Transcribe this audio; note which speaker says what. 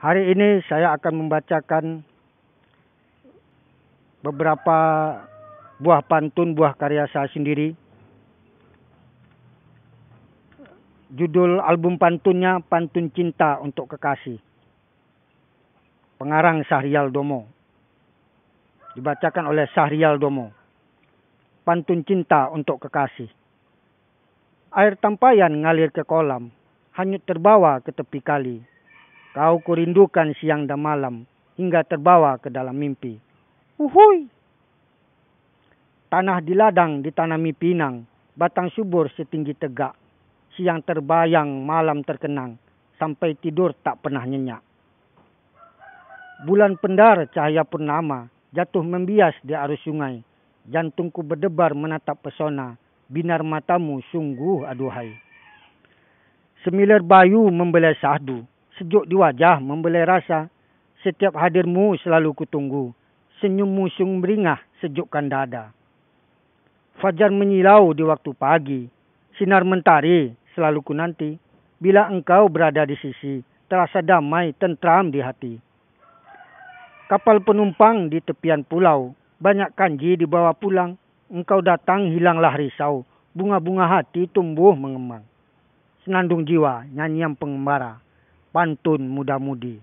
Speaker 1: Hari ini saya akan membacakan beberapa buah pantun, buah karya saya sendiri. Judul album pantunnya Pantun Cinta untuk Kekasih. Pengarang Sahrial Domo. Dibacakan oleh Sahrial Domo. Pantun Cinta untuk Kekasih. Air tampayan ngalir ke kolam, hanyut terbawa ke tepi kali Kau kurindukan siang dan malam hingga terbawa ke dalam mimpi. Uhui. Tanah di ladang ditanami pinang, batang subur setinggi tegak. Siang terbayang, malam terkenang, sampai tidur tak pernah nyenyak. Bulan pendar cahaya purnama, jatuh membias di arus sungai. Jantungku berdebar menatap pesona, binar matamu sungguh aduhai. Semilir bayu membelai sahdu, sejuk di wajah membelai rasa. Setiap hadirmu selalu kutunggu. Senyum sung beringah sejukkan dada. Fajar menyilau di waktu pagi. Sinar mentari selalu ku nanti. Bila engkau berada di sisi, terasa damai tentram di hati. Kapal penumpang di tepian pulau, banyak kanji dibawa pulang. Engkau datang hilanglah risau, bunga-bunga hati tumbuh mengembang. Senandung jiwa, nyanyian pengembara pantun muda-mudi.